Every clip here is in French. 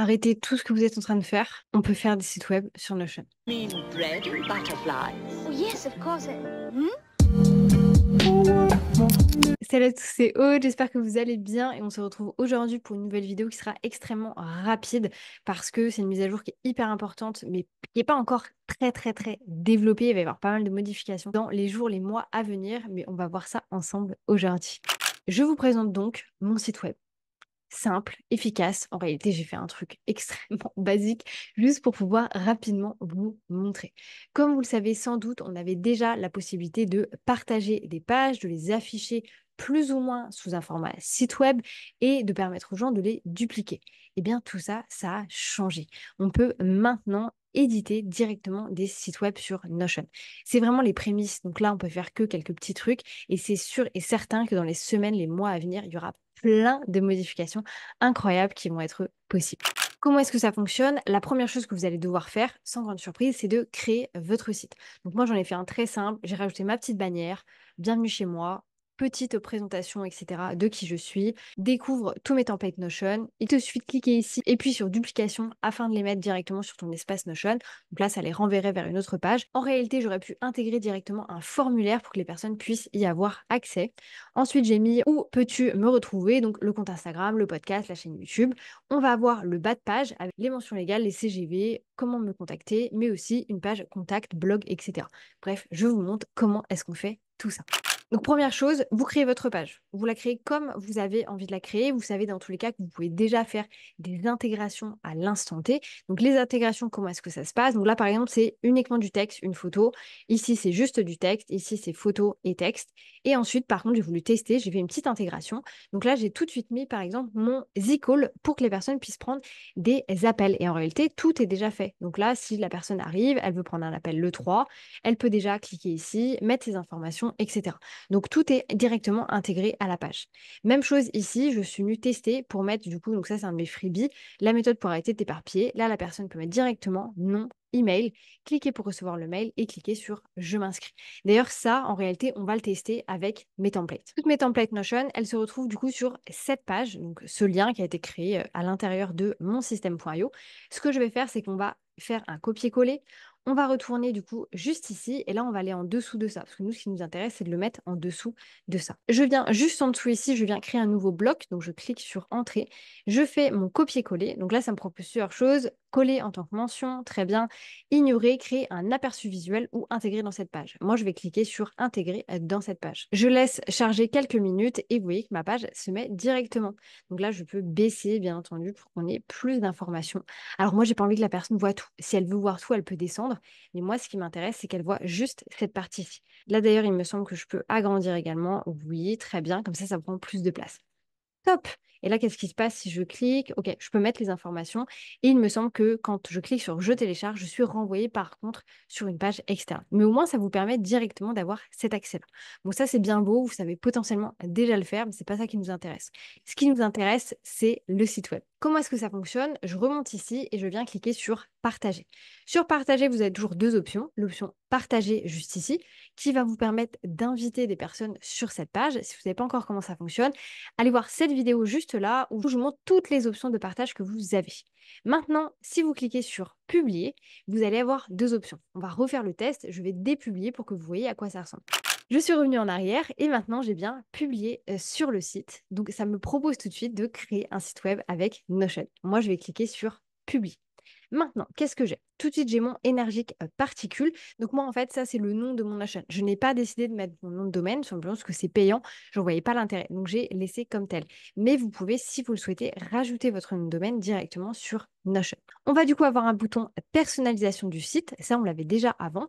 arrêtez tout ce que vous êtes en train de faire. On peut faire des sites web sur Notion. Oh, hmm? Salut à tous, c'est Aude, j'espère que vous allez bien et on se retrouve aujourd'hui pour une nouvelle vidéo qui sera extrêmement rapide parce que c'est une mise à jour qui est hyper importante mais qui n'est pas encore très très très développée. Il va y avoir pas mal de modifications dans les jours, les mois à venir mais on va voir ça ensemble aujourd'hui. Je vous présente donc mon site web simple, efficace. En réalité, j'ai fait un truc extrêmement basique juste pour pouvoir rapidement vous montrer. Comme vous le savez sans doute, on avait déjà la possibilité de partager des pages, de les afficher plus ou moins sous un format site web et de permettre aux gens de les dupliquer. Eh bien, tout ça, ça a changé. On peut maintenant éditer directement des sites web sur Notion. C'est vraiment les prémices. Donc là, on peut faire que quelques petits trucs et c'est sûr et certain que dans les semaines, les mois à venir, il y aura plein de modifications incroyables qui vont être possibles. Comment est-ce que ça fonctionne La première chose que vous allez devoir faire, sans grande surprise, c'est de créer votre site. Donc moi, j'en ai fait un très simple. J'ai rajouté ma petite bannière, bienvenue chez moi, petite présentation, etc. de qui je suis. Découvre tous mes templates Notion. Il te suffit de cliquer ici et puis sur duplication afin de les mettre directement sur ton espace Notion. Donc là, ça les renverrait vers une autre page. En réalité, j'aurais pu intégrer directement un formulaire pour que les personnes puissent y avoir accès. Ensuite, j'ai mis où peux-tu me retrouver, donc le compte Instagram, le podcast, la chaîne YouTube. On va avoir le bas de page avec les mentions légales, les CGV, comment me contacter, mais aussi une page contact, blog, etc. Bref, je vous montre comment est-ce qu'on fait tout ça. Donc première chose, vous créez votre page. Vous la créez comme vous avez envie de la créer. Vous savez dans tous les cas que vous pouvez déjà faire des intégrations à l'instant T. Donc les intégrations, comment est-ce que ça se passe Donc là par exemple, c'est uniquement du texte, une photo. Ici, c'est juste du texte. Ici, c'est photo et texte. Et ensuite, par contre, j'ai voulu tester, j'ai fait une petite intégration. Donc là, j'ai tout de suite mis par exemple mon Z-Call pour que les personnes puissent prendre des appels. Et en réalité, tout est déjà fait. Donc là, si la personne arrive, elle veut prendre un appel le 3, elle peut déjà cliquer ici, mettre ses informations, etc. Donc tout est directement intégré à la page. Même chose ici, je suis venue tester pour mettre du coup, donc ça c'est un de mes freebies, la méthode pour arrêter d'éparpiller. Là, la personne peut mettre directement nom, email, cliquer pour recevoir le mail et cliquer sur je m'inscris. D'ailleurs, ça, en réalité, on va le tester avec mes templates. Toutes mes templates Notion, elles se retrouvent du coup sur cette page, donc ce lien qui a été créé euh, à l'intérieur de mon système.io. Ce que je vais faire, c'est qu'on va faire un copier-coller, on va retourner du coup juste ici et là on va aller en dessous de ça parce que nous ce qui nous intéresse c'est de le mettre en dessous de ça. Je viens juste en dessous ici, je viens créer un nouveau bloc donc je clique sur entrée, je fais mon copier-coller donc là ça me propose plusieurs choses, coller en tant que mention, très bien, ignorer, créer un aperçu visuel ou intégrer dans cette page. Moi je vais cliquer sur intégrer dans cette page. Je laisse charger quelques minutes et vous voyez que ma page se met directement. Donc là je peux baisser bien entendu pour qu'on ait plus d'informations. Alors moi j'ai pas envie que la personne voit tout. Si elle veut voir tout elle peut descendre mais moi, ce qui m'intéresse, c'est qu'elle voit juste cette partie-ci. Là, d'ailleurs, il me semble que je peux agrandir également. Oui, très bien. Comme ça, ça prend plus de place. Top et là, qu'est-ce qui se passe si je clique Ok, je peux mettre les informations. Et il me semble que quand je clique sur je télécharge, je suis renvoyé par contre sur une page externe. Mais au moins, ça vous permet directement d'avoir cet accès-là. Bon, ça, c'est bien beau. Vous savez potentiellement déjà le faire, mais ce n'est pas ça qui nous intéresse. Ce qui nous intéresse, c'est le site web. Comment est-ce que ça fonctionne Je remonte ici et je viens cliquer sur partager. Sur partager, vous avez toujours deux options. L'option partager juste ici, qui va vous permettre d'inviter des personnes sur cette page. Si vous savez pas encore comment ça fonctionne, allez voir cette vidéo juste là où je vous montre toutes les options de partage que vous avez. Maintenant, si vous cliquez sur publier, vous allez avoir deux options. On va refaire le test, je vais dépublier pour que vous voyez à quoi ça ressemble. Je suis revenue en arrière et maintenant j'ai bien publié euh, sur le site. Donc ça me propose tout de suite de créer un site web avec Notion. Moi, je vais cliquer sur publier. Maintenant, qu'est-ce que j'ai tout de suite, j'ai mon énergique particule. Donc, moi, en fait, ça, c'est le nom de mon achat. Je n'ai pas décidé de mettre mon nom de domaine, simplement parce que c'est payant. Je ne voyais pas l'intérêt. Donc, j'ai laissé comme tel. Mais vous pouvez, si vous le souhaitez, rajouter votre nom de domaine directement sur Notion. On va du coup avoir un bouton personnalisation du site. Ça, on l'avait déjà avant.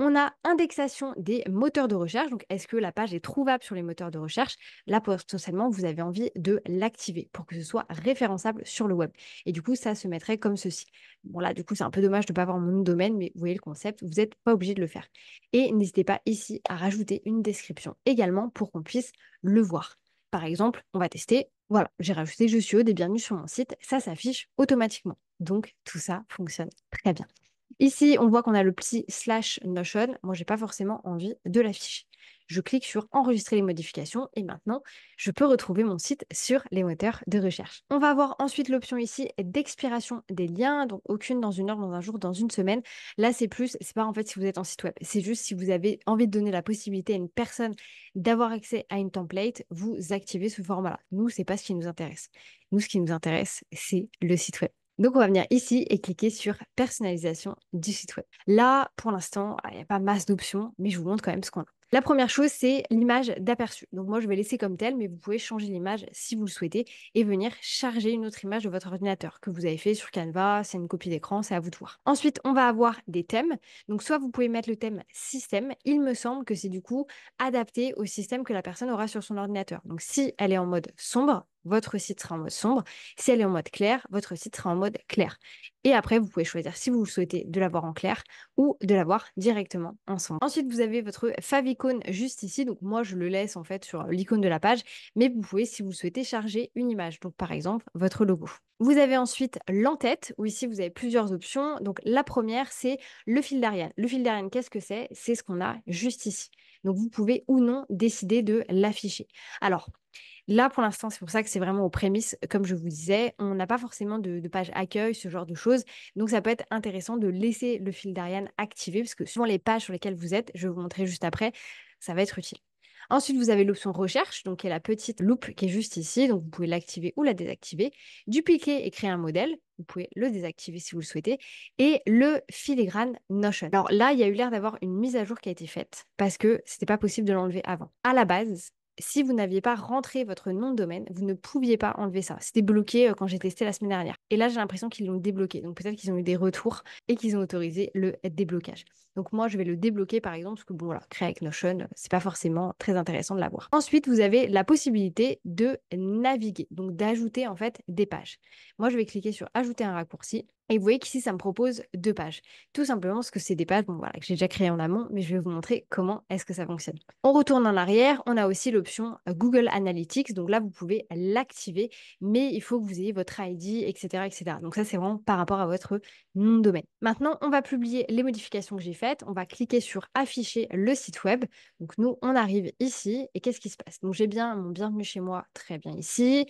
On a indexation des moteurs de recherche. Donc, est-ce que la page est trouvable sur les moteurs de recherche Là, potentiellement, vous avez envie de l'activer pour que ce soit référençable sur le web. Et du coup, ça se mettrait comme ceci. Bon, là, du coup, c'est un peu dommage ne pas avoir mon domaine, mais vous voyez le concept, vous n'êtes pas obligé de le faire. Et n'hésitez pas ici à rajouter une description également pour qu'on puisse le voir. Par exemple, on va tester, voilà, j'ai rajouté je suis Aude et bienvenue sur mon site, ça s'affiche automatiquement. Donc tout ça fonctionne très bien. Ici, on voit qu'on a le petit slash Notion. Moi, j'ai pas forcément envie de l'afficher je clique sur enregistrer les modifications et maintenant, je peux retrouver mon site sur les moteurs de recherche. On va avoir ensuite l'option ici d'expiration des liens, donc aucune dans une heure, dans un jour, dans une semaine. Là, c'est plus, c'est pas en fait si vous êtes en site web, c'est juste si vous avez envie de donner la possibilité à une personne d'avoir accès à une template, vous activez ce format-là. Nous, c'est pas ce qui nous intéresse. Nous, ce qui nous intéresse, c'est le site web. Donc, on va venir ici et cliquer sur personnalisation du site web. Là, pour l'instant, il n'y a pas masse d'options, mais je vous montre quand même ce qu'on a. La première chose, c'est l'image d'aperçu. Donc moi, je vais laisser comme telle, mais vous pouvez changer l'image si vous le souhaitez et venir charger une autre image de votre ordinateur que vous avez fait sur Canva, c'est une copie d'écran, c'est à vous de voir. Ensuite, on va avoir des thèmes. Donc soit vous pouvez mettre le thème système, il me semble que c'est du coup adapté au système que la personne aura sur son ordinateur. Donc si elle est en mode sombre, votre site sera en mode sombre. Si elle est en mode clair, votre site sera en mode clair. Et après, vous pouvez choisir si vous souhaitez de l'avoir en clair ou de l'avoir directement en sombre. Ensuite, vous avez votre favicon juste ici. Donc moi, je le laisse en fait sur l'icône de la page, mais vous pouvez, si vous souhaitez, charger une image. Donc par exemple, votre logo. Vous avez ensuite l'entête, où ici vous avez plusieurs options. Donc la première, c'est le fil d'Ariane. Le fil d'Ariane, qu'est-ce que c'est C'est ce qu'on a juste ici. Donc vous pouvez ou non décider de l'afficher. Alors, Là, pour l'instant, c'est pour ça que c'est vraiment aux prémices, comme je vous disais. On n'a pas forcément de, page accueil, ce genre de choses. Donc, ça peut être intéressant de laisser le fil d'Ariane activé, parce que souvent, les pages sur lesquelles vous êtes, je vais vous montrer juste après, ça va être utile. Ensuite, vous avez l'option recherche, donc qui est la petite loupe qui est juste ici. Donc, vous pouvez l'activer ou la désactiver. Dupliquer et créer un modèle. Vous pouvez le désactiver si vous le souhaitez. Et le filigrane Notion. Alors là, il y a eu l'air d'avoir une mise à jour qui a été faite parce que ce n'était pas possible de l'enlever avant. À la base, si vous n'aviez pas rentré votre nom de domaine, vous ne pouviez pas enlever ça. C'était bloqué euh, quand j'ai testé la semaine dernière. Et là, j'ai l'impression qu'ils l'ont débloqué. Donc peut-être qu'ils ont eu des retours et qu'ils ont autorisé le déblocage. Donc moi, je vais le débloquer par exemple, parce que bon, voilà, créer avec Notion, euh, c'est pas forcément très intéressant de l'avoir. Ensuite, vous avez la possibilité de naviguer, donc d'ajouter en fait des pages. Moi, je vais cliquer sur ajouter un raccourci et vous voyez qu'ici, ça me propose deux pages. Tout simplement parce que c'est des pages bon, voilà, que j'ai déjà créées en amont, mais je vais vous montrer comment est-ce que ça fonctionne. On retourne en arrière, on a aussi l'option euh, Google Analytics. Donc là, vous pouvez l'activer, mais il faut que vous ayez votre ID, etc. etc. Donc ça, c'est vraiment par rapport à votre nom de domaine. Maintenant, on va publier les modifications que j'ai faites. On va cliquer sur Afficher le site web. Donc nous, on arrive ici. Et qu'est-ce qui se passe Donc j'ai bien mon bienvenue chez moi, très bien ici.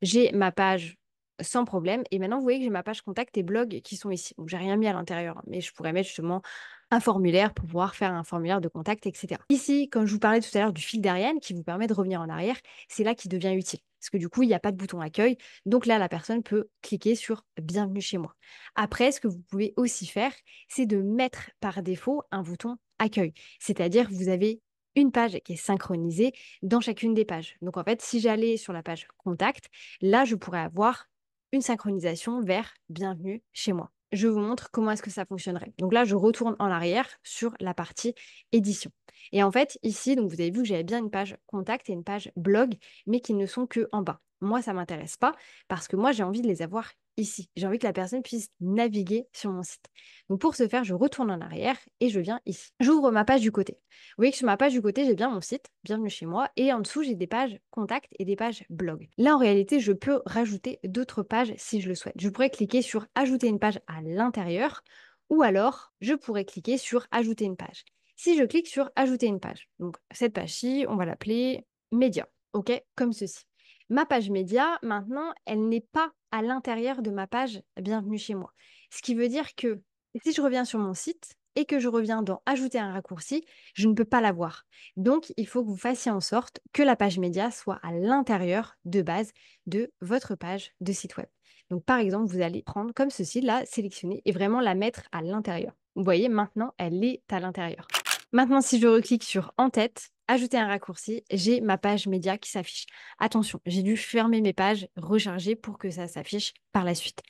J'ai ma page sans problème. Et maintenant, vous voyez que j'ai ma page contact et blog qui sont ici. Donc, j'ai rien mis à l'intérieur, hein, mais je pourrais mettre justement un formulaire pour pouvoir faire un formulaire de contact, etc. Ici, comme je vous parlais tout à l'heure du fil d'Ariane qui vous permet de revenir en arrière, c'est là qui devient utile. Parce que du coup, il n'y a pas de bouton accueil. Donc là, la personne peut cliquer sur Bienvenue chez moi. Après, ce que vous pouvez aussi faire, c'est de mettre par défaut un bouton accueil. C'est-à-dire, vous avez une page qui est synchronisée dans chacune des pages. Donc en fait, si j'allais sur la page contact, là, je pourrais avoir une synchronisation vers bienvenue chez moi. Je vous montre comment est-ce que ça fonctionnerait. Donc là, je retourne en arrière sur la partie édition. Et en fait, ici, donc vous avez vu que j'avais bien une page contact et une page blog, mais qui ne sont que en bas. Moi, ça m'intéresse pas parce que moi, j'ai envie de les avoir ici. J'ai envie que la personne puisse naviguer sur mon site. Donc pour ce faire, je retourne en arrière et je viens ici. J'ouvre ma page du côté. Vous voyez que sur ma page du côté, j'ai bien mon site, bienvenue chez moi, et en dessous, j'ai des pages contact et des pages blog. Là, en réalité, je peux rajouter d'autres pages si je le souhaite. Je pourrais cliquer sur ajouter une page à l'intérieur, ou alors je pourrais cliquer sur ajouter une page. Si je clique sur ajouter une page, donc cette page-ci, on va l'appeler média, ok, comme ceci. Ma page média, maintenant, elle n'est pas à l'intérieur de ma page Bienvenue chez moi. Ce qui veut dire que si je reviens sur mon site et que je reviens dans Ajouter un raccourci, je ne peux pas la voir. Donc, il faut que vous fassiez en sorte que la page média soit à l'intérieur de base de votre page de site web. Donc, par exemple, vous allez prendre comme ceci, la sélectionner et vraiment la mettre à l'intérieur. Vous voyez, maintenant, elle est à l'intérieur. Maintenant, si je reclique sur En tête, ajouter un raccourci, j'ai ma page média qui s'affiche. Attention, j'ai dû fermer mes pages, recharger pour que ça s'affiche par la suite.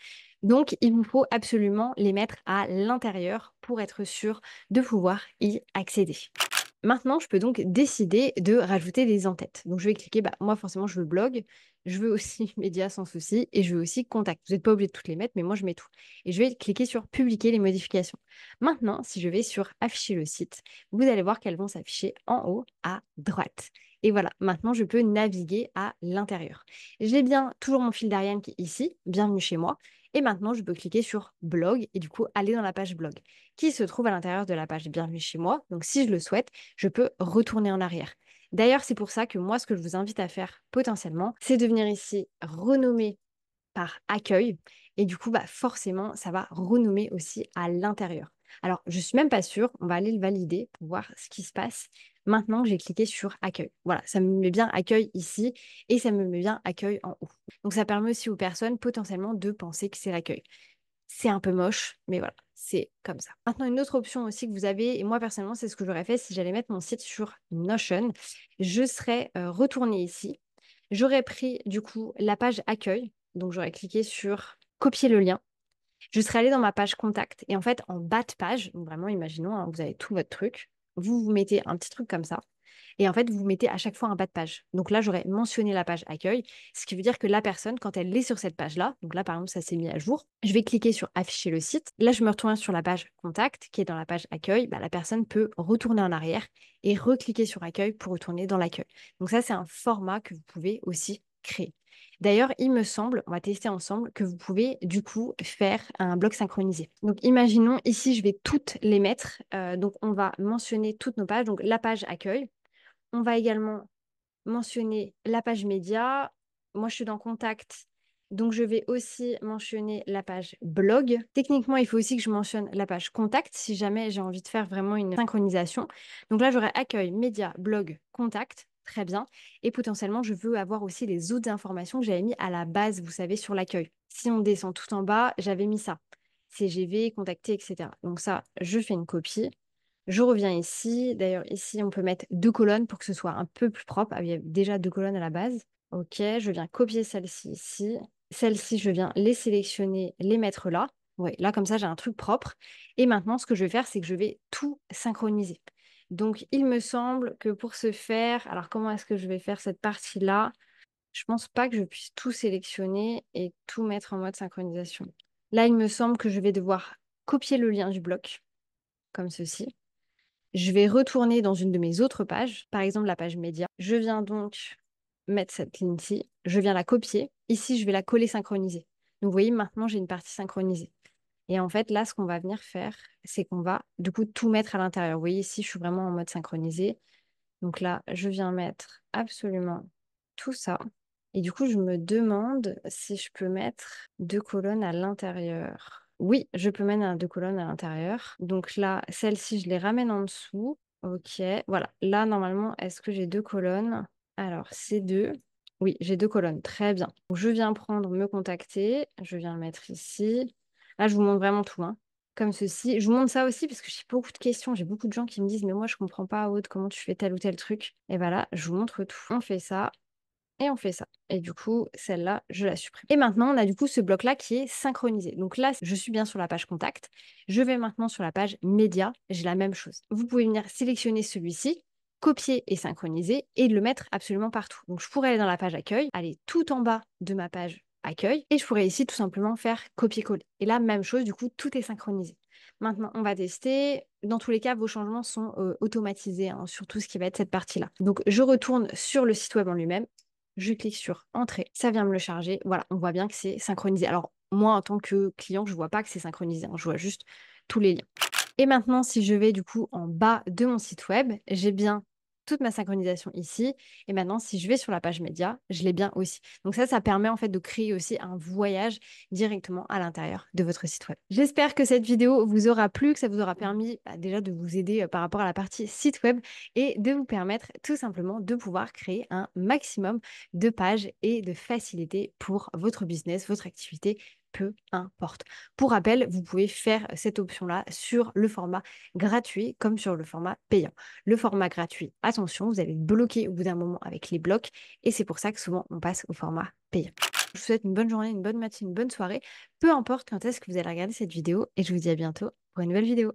Donc, il vous faut absolument les mettre à l'intérieur pour être sûr de pouvoir y accéder. Maintenant, je peux donc décider de rajouter des entêtes. Donc, je vais cliquer, bah, moi, forcément, je veux blog, je veux aussi médias sans souci et je veux aussi contact. Vous n'êtes pas obligé de toutes les mettre, mais moi, je mets tout. Et je vais cliquer sur publier les modifications. Maintenant, si je vais sur afficher le site, vous allez voir qu'elles vont s'afficher en haut à droite. Et voilà, maintenant, je peux naviguer à l'intérieur. J'ai bien toujours mon fil d'Ariane qui est ici. Bienvenue chez moi. Et maintenant, je peux cliquer sur blog et du coup aller dans la page blog qui se trouve à l'intérieur de la page bienvenue chez moi. Donc si je le souhaite, je peux retourner en arrière. D'ailleurs, c'est pour ça que moi, ce que je vous invite à faire potentiellement, c'est de venir ici renommer par accueil. Et du coup, bah, forcément, ça va renommer aussi à l'intérieur. Alors, je ne suis même pas sûre, on va aller le valider pour voir ce qui se passe maintenant j'ai cliqué sur accueil. Voilà, ça me met bien accueil ici et ça me met bien accueil en haut. Donc ça permet aussi aux personnes potentiellement de penser que c'est l'accueil. C'est un peu moche, mais voilà, c'est comme ça. Maintenant, une autre option aussi que vous avez, et moi personnellement, c'est ce que j'aurais fait si j'allais mettre mon site sur Notion, je serais retourné retournée ici. J'aurais pris du coup la page accueil, donc j'aurais cliqué sur copier le lien je serais allée dans ma page contact. Et en fait, en bas de page, vraiment, imaginons, hein, vous avez tout votre truc vous vous mettez un petit truc comme ça. Et en fait, vous mettez à chaque fois un bas de page. Donc là, j'aurais mentionné la page accueil, ce qui veut dire que la personne, quand elle est sur cette page-là, donc là, par exemple, ça s'est mis à jour, je vais cliquer sur afficher le site. Là, je me retourne sur la page contact, qui est dans la page accueil. Bah, la personne peut retourner en arrière et recliquer sur accueil pour retourner dans l'accueil. Donc ça, c'est un format que vous pouvez aussi créer. D'ailleurs, il me semble, on va tester ensemble, que vous pouvez du coup faire un blog synchronisé. Donc imaginons, ici, je vais toutes les mettre. Euh, donc on va mentionner toutes nos pages, donc la page accueil. On va également mentionner la page média. Moi, je suis dans contact. Donc, je vais aussi mentionner la page blog. Techniquement, il faut aussi que je mentionne la page contact si jamais j'ai envie de faire vraiment une synchronisation. Donc là, j'aurai accueil, média, blog, contact très bien. Et potentiellement, je veux avoir aussi les autres informations que j'avais mis à la base, vous savez, sur l'accueil. Si on descend tout en bas, j'avais mis ça. CGV, contacter, etc. Donc ça, je fais une copie. Je reviens ici. D'ailleurs, ici, on peut mettre deux colonnes pour que ce soit un peu plus propre. Ah, il y a déjà deux colonnes à la base. OK, je viens copier celle-ci ici. Celle-ci, je viens les sélectionner, les mettre là. Oui, là, comme ça, j'ai un truc propre. Et maintenant, ce que je vais faire, c'est que je vais tout synchroniser. Donc, il me semble que pour ce faire, alors comment est-ce que je vais faire cette partie-là Je pense pas que je puisse tout sélectionner et tout mettre en mode synchronisation. Là, il me semble que je vais devoir copier le lien du bloc, comme ceci. Je vais retourner dans une de mes autres pages, par exemple la page média. Je viens donc mettre cette ligne-ci, je viens la copier. Ici, je vais la coller synchronisée. Donc, vous voyez, maintenant, j'ai une partie synchronisée. Et en fait, là, ce qu'on va venir faire, c'est qu'on va du coup tout mettre à l'intérieur. Vous voyez ici, je suis vraiment en mode synchronisé. Donc là, je viens mettre absolument tout ça. Et du coup, je me demande si je peux mettre deux colonnes à l'intérieur. Oui, je peux mettre deux colonnes à l'intérieur. Donc là, celle-ci, je les ramène en dessous. Ok, voilà. Là, normalement, est-ce que j'ai deux colonnes Alors, c'est deux. Oui, j'ai deux colonnes. Très bien. je viens prendre me contacter. Je viens le mettre ici. Là, je vous montre vraiment tout. Hein. Comme ceci. Je vous montre ça aussi parce que j'ai beaucoup de questions. J'ai beaucoup de gens qui me disent Mais moi, je ne comprends pas, Aude, comment tu fais tel ou tel truc. Et voilà, bah je vous montre tout. On fait ça et on fait ça. Et du coup, celle-là, je la supprime. Et maintenant, on a du coup ce bloc-là qui est synchronisé. Donc là, je suis bien sur la page contact. Je vais maintenant sur la page média. J'ai la même chose. Vous pouvez venir sélectionner celui-ci copier et synchroniser et le mettre absolument partout. Donc je pourrais aller dans la page accueil, aller tout en bas de ma page accueil, et je pourrais ici tout simplement faire copier-coller. Et là, même chose, du coup, tout est synchronisé. Maintenant, on va tester. Dans tous les cas, vos changements sont euh, automatisés hein, sur tout ce qui va être cette partie-là. Donc, je retourne sur le site web en lui-même. Je clique sur Entrée. Ça vient me le charger. Voilà, on voit bien que c'est synchronisé. Alors, moi, en tant que client, je ne vois pas que c'est synchronisé. Hein. Je vois juste tous les liens. Et maintenant, si je vais du coup en bas de mon site web, j'ai bien toute ma synchronisation ici. Et maintenant, si je vais sur la page média, je l'ai bien aussi. Donc ça, ça permet en fait de créer aussi un voyage directement à l'intérieur de votre site web. J'espère que cette vidéo vous aura plu, que ça vous aura permis bah, déjà de vous aider euh, par rapport à la partie site web et de vous permettre tout simplement de pouvoir créer un maximum de pages et de facilité pour votre business, votre activité, peu importe. Pour rappel, vous pouvez faire cette option-là sur le format gratuit comme sur le format payant. Le format gratuit, attention, vous allez être bloqué au bout d'un moment avec les blocs et c'est pour ça que souvent on passe au format payant. Je vous souhaite une bonne journée, une bonne matinée, une bonne soirée, peu importe quand est-ce que vous allez regarder cette vidéo et je vous dis à bientôt pour une nouvelle vidéo.